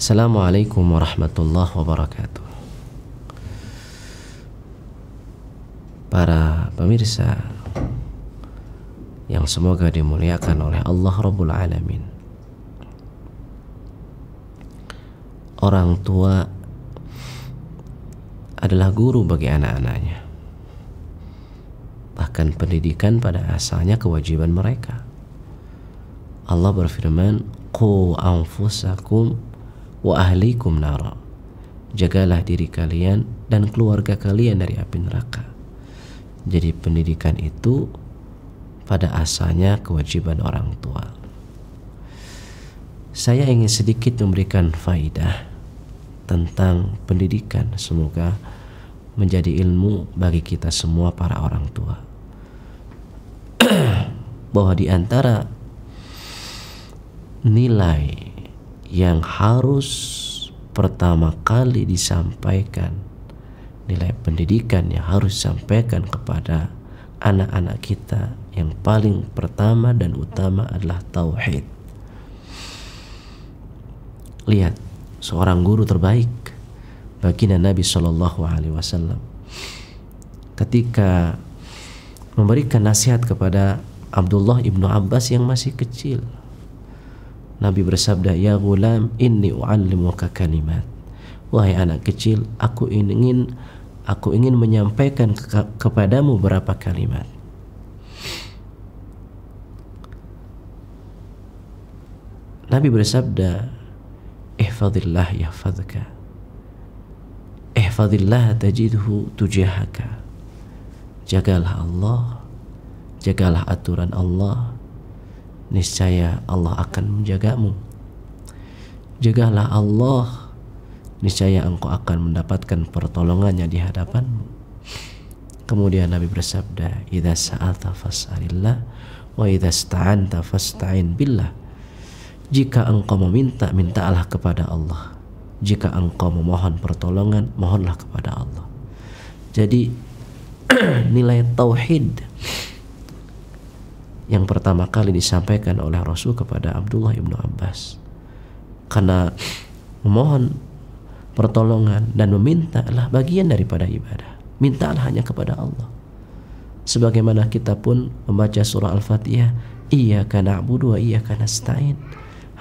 Assalamualaikum warahmatullahi wabarakatuh. Para pemirsa yang semoga dimuliakan oleh Allah Rabbul Alamin. Orang tua adalah guru bagi anak-anaknya. Bahkan pendidikan pada asalnya kewajiban mereka. Allah berfirman, "Qu anfusakum wa ahlikum nara. Jagalah diri kalian dan keluarga kalian dari api neraka. Jadi pendidikan itu pada asalnya kewajiban orang tua. Saya ingin sedikit memberikan faidah tentang pendidikan. Semoga menjadi ilmu bagi kita semua para orang tua. Bahwa di antara nilai yang harus pertama kali disampaikan nilai pendidikan yang harus disampaikan kepada anak-anak kita yang paling pertama dan utama adalah tauhid. Lihat, seorang guru terbaik baginda Nabi Shallallahu Alaihi Wasallam ketika memberikan nasihat kepada Abdullah ibnu Abbas yang masih kecil Nabi bersabda, "Ya gulam, inni u'allimuka kalimat." Wahai anak kecil, aku ingin aku ingin menyampaikan ke kepadamu beberapa kalimat. Nabi bersabda, "Ihfazillah yahfazka." Ihfazillah tajidhu tujahaka. Jagalah Allah, jagalah aturan Allah, niscaya Allah akan menjagamu. Jagalah Allah, niscaya engkau akan mendapatkan pertolongannya di hadapanmu. Kemudian Nabi bersabda, "Idza sa'alta fas'alillah wa idza sta'anta fasta'in billah." Jika engkau meminta, mintalah kepada Allah. Jika engkau memohon pertolongan, mohonlah kepada Allah. Jadi nilai tauhid yang pertama kali disampaikan oleh Rasul kepada Abdullah ibnu Abbas karena memohon pertolongan dan meminta memintalah bagian daripada ibadah mintalah hanya kepada Allah sebagaimana kita pun membaca surah Al-Fatihah iya karena Abu Dua, iya karena stain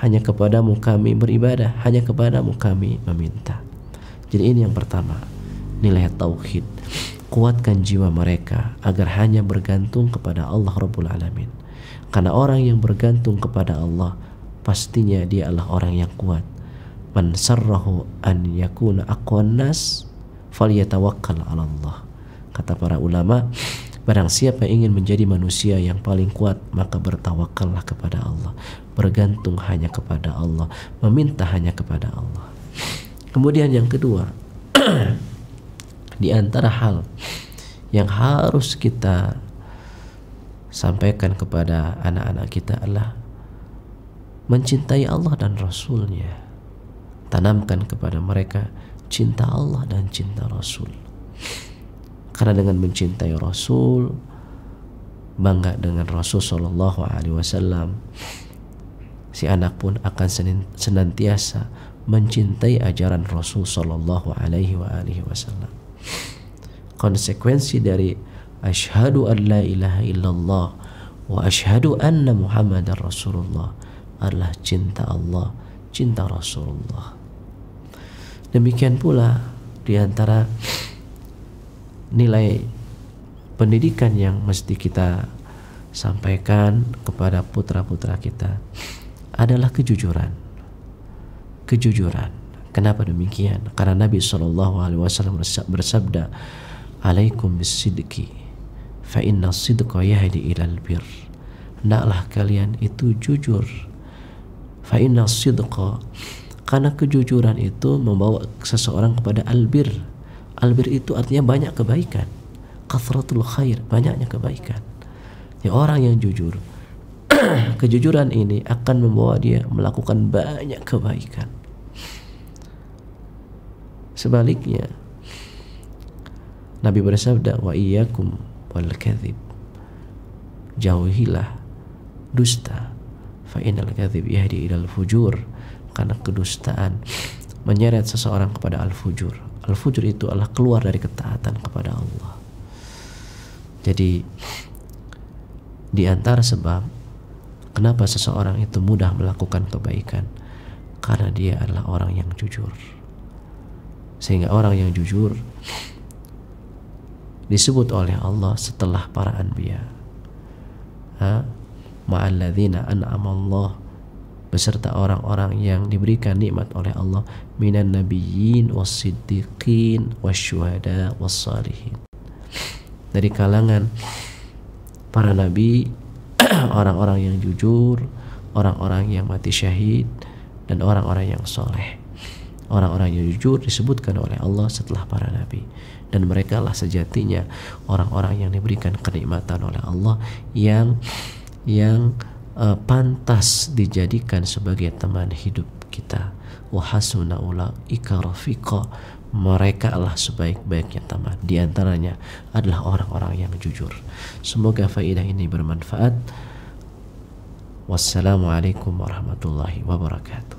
hanya kepadamu kami beribadah hanya kepadamu kami meminta jadi ini yang pertama nilai tauhid kuatkan jiwa mereka agar hanya bergantung kepada Allah Rabbul Alamin karena orang yang bergantung kepada Allah pastinya dia adalah orang yang kuat man sarrahu an yakuna aqwan nas falyatawakkal 'ala Allah kata para ulama barang siapa ingin menjadi manusia yang paling kuat maka bertawakallah kepada Allah bergantung hanya kepada Allah meminta hanya kepada Allah kemudian yang kedua di antara hal yang harus kita sampaikan kepada anak-anak kita adalah mencintai Allah dan Rasulnya tanamkan kepada mereka cinta Allah dan cinta Rasul karena dengan mencintai Rasul bangga dengan Rasul Shallallahu Alaihi Wasallam si anak pun akan senantiasa mencintai ajaran Rasul Shallallahu Alaihi Wasallam konsekuensi dari asyhadu an la ilaha illallah wa asyhadu anna muhammadar rasulullah adalah cinta Allah, cinta Rasulullah. Demikian pula di antara nilai pendidikan yang mesti kita sampaikan kepada putra-putra kita adalah kejujuran. Kejujuran. Kenapa demikian? Karena Nabi Shallallahu Alaihi Wasallam bersabda, "Alaikum bisidki, fa inna sidqa yahdi ilal bir." Naklah kalian itu jujur. Fa inna sidqa, karena kejujuran itu membawa seseorang kepada albir. Albir itu artinya banyak kebaikan. Kathratul khair, banyaknya kebaikan. Ya orang yang jujur, kejujuran ini akan membawa dia melakukan banyak kebaikan sebaliknya Nabi bersabda wa iyyakum wal kadhib jauhilah dusta fa innal kadhib yahdi ilal fujur karena kedustaan menyeret seseorang kepada al fujur al fujur itu adalah keluar dari ketaatan kepada Allah jadi di antara sebab kenapa seseorang itu mudah melakukan kebaikan karena dia adalah orang yang jujur sehingga orang yang jujur disebut oleh Allah setelah para anbiya ma'alladzina an'amallah beserta orang-orang yang diberikan nikmat oleh Allah minan nabiyyin was-siddiqin wasyuhada dari kalangan para nabi orang-orang yang jujur orang-orang yang mati syahid dan orang-orang yang soleh Orang-orang yang jujur disebutkan oleh Allah setelah para nabi dan mereka lah sejatinya orang-orang yang diberikan kenikmatan oleh Allah yang yang uh, pantas dijadikan sebagai teman hidup kita. Wahasuna ulaika mereka lah sebaik-baiknya teman. Di antaranya adalah orang-orang yang jujur. Semoga faidah ini bermanfaat. Wassalamualaikum warahmatullahi wabarakatuh.